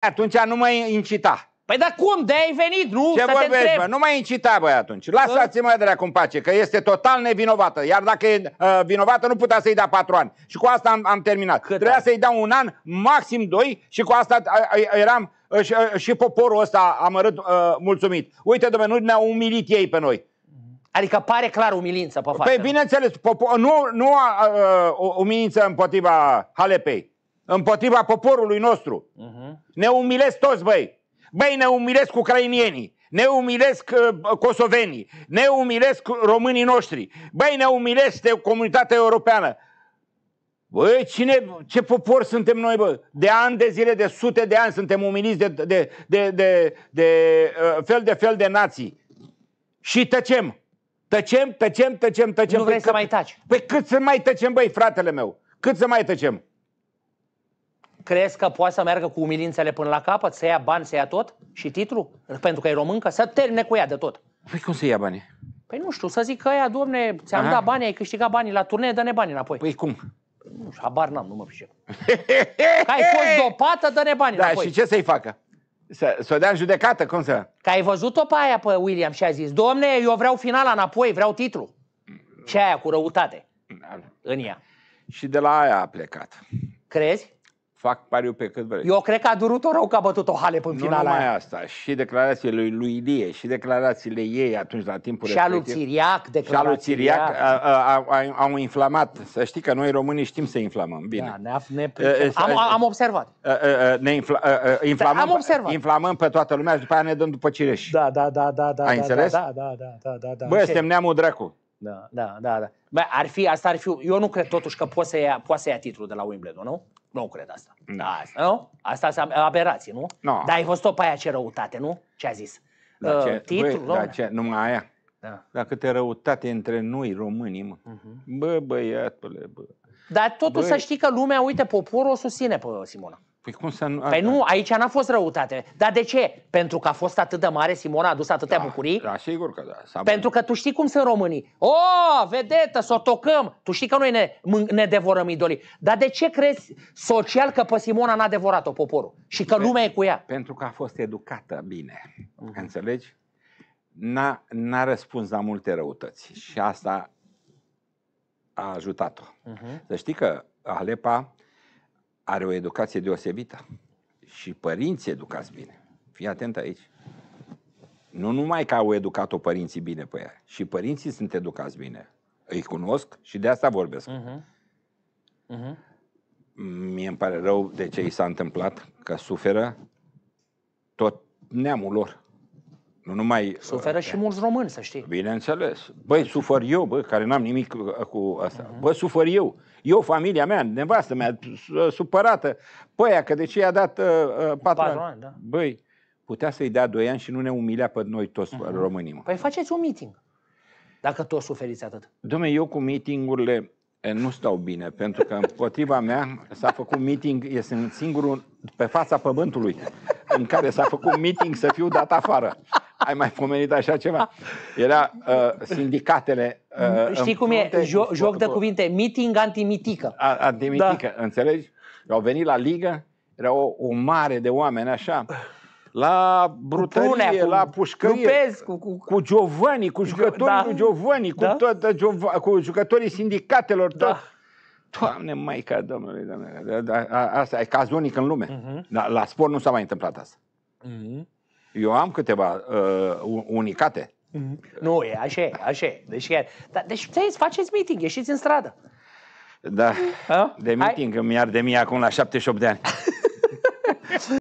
atunci nu mai incita. Păi da cum? de ai venit, nu? Ce să vorbești, te întreb. mă? Nu mai incita, băi, atunci. Lăsați-mă uh? de cum pace, că este total nevinovată. Iar dacă e uh, vinovată, nu putea să-i dea patru ani. Și cu asta am, am terminat. Cât Trebuia să-i dau un an, maxim doi, și cu asta uh, uh, eram uh, și, uh, și poporul ăsta amărât uh, mulțumit. Uite, domnule, nu ne-au umilit ei pe noi. Adică pare clar umilință pe față. Păi bineînțeles, nu, nu uh, uh, umilință împotriva Halepei împotriva poporului nostru. Uh-huh. Ne umilesc toți, băi. Băi, ne umilesc ucrainienii, ne umilesc uh, kosovenii, ne umilesc românii noștri, băi, ne umilesc de comunitatea europeană. Băi, cine, ce popor suntem noi, bă? De ani de zile, de sute de ani suntem umiliți de, de, de, de, de, de uh, fel de fel de nații. Și tăcem. Tăcem, tăcem, tăcem, tăcem. Nu vrei păi să mai taci. Păi cât să mai tăcem, băi, fratele meu? Cât să mai tăcem? crezi că poate să meargă cu umilințele până la capăt, să ia bani, să ia tot și titlu? Pentru că e româncă, să termine cu ea de tot. Păi cum să ia bani? Păi nu știu, să zic că ea, domne, ți-am dat bani, ai câștigat banii la turnee, dă-ne banii înapoi. Păi cum? Nu știu, habar n-am, nu mă pricep. că ai fost dopată, dă-ne banii da, înapoi. și ce să-i facă? Să, să o dea în judecată, cum să... Că ai văzut-o pe aia pe William și a zis, domne, eu vreau finala înapoi, vreau titlu. Ce aia cu răutate da. în ea. Și de la aia a plecat. Crezi? fac pariu pe cât vrei. Eu cred că a durut-o rău că a bătut o Halep în nu mai numai aia. asta, și declarațiile lui, lui Ilie, și declarațiile ei atunci la timpul și respectiv. Și a lui Țiriac, Și a lui Țiriac au inflamat. Să știi că noi românii știm să inflamăm, bine. Da, ne, ne, uh, am, am observat. Uh, uh, ne infla, uh, inflamăm, am observat. inflamăm pe toată lumea și după aia ne dăm după cireș. Da, da, da, da. da Ai da, înțeles? Da, da, da, da, da. da. Bă, suntem neamul dracu. Da, da, da, da. Bă, ar fi, asta ar fi, eu nu cred totuși că poate să ia, poate să ia titlul de la Wimbledon, nu? Nu cred asta. Da. Asta, nu? Asta înseamnă da. aberație, nu? No. Dar ai fost o pe aia ce răutate, nu? Ce a zis? Da, ce, uh, titlul, băi, da, ce, numai aia. Da. Dacă te răutate între noi, românii, mă. Uh-huh. Bă, băiatule, bă. Dar totul bă. să știi că lumea, uite, poporul o susține pe Simona. Păi cum să nu... Păi nu, aici n-a fost răutate. Dar de ce? Pentru că a fost atât de mare, Simona a adus atâtea da, bucurii? Da, sigur că da. Pentru că tu știi cum sunt românii. O, vedetă, să o tocăm. Tu știi că noi ne, ne devorăm idolii. Dar de ce crezi social că pe Simona n-a devorat-o poporul? Și că lumea e cu ea? Pentru că a fost educată bine. mm Înțelegi? N-a, n-a răspuns la multe răutăți. Și asta a ajutat-o. Mm-hmm. Să știi că Alepa are o educație deosebită și părinții educați bine. Fii atent aici. Nu numai că au educat-o părinții bine pe ea, și părinții sunt educați bine. Îi cunosc și de asta vorbesc. Uh-huh. Uh-huh. Mie îmi pare rău de ce i s-a întâmplat, că suferă tot neamul lor. Nu numai... Suferă uh, și mulți români, să știi. Bineînțeles. Băi, sufăr eu, bă, care n-am nimic uh, cu asta. Uh-huh. Bă, sufăr eu. Eu, familia mea, nevastă mea, uh, supărată. Păi, că de ce i-a dat uh, uh, patru, patru ani? ani da. Băi, putea să-i dea doi ani și nu ne umilea pe noi toți uh-huh. românii. Mă. Păi faceți un meeting. Dacă toți suferiți atât. Dom'le, eu cu meetingurile eh, nu stau bine, pentru că împotriva mea s-a făcut meeting, este singurul pe fața pământului în care s-a făcut meeting să fiu dat afară ai mai pomenit așa ceva. Era uh, sindicatele... Uh, mm. Știi cum e? Jo- joc de cuvinte. Meeting antimitică. antimitică, da. înțelegi? Au venit la ligă, era o, o mare de oameni așa, la brutărie, cu la pușcărie, Lupez, cu, cu, cu Giovanni, cu jucătorii da. lui Giovanni, cu, da? tot, cu jucătorii sindicatelor, da. tot. Doamne, maica Domnului, doamne, da, da, asta e caz unic în lume. Uh-huh. Mhm. La, da, la sport nu s-a mai întâmplat asta. Uh-huh. Eu am câteva uh, unicate. Mm, nu, e așa, așa. Deci, chiar. Da, deci, ți faceți meeting, ieșiți în stradă. Da, A? de meeting, Hai. mi-ar de mie acum la 78 de ani.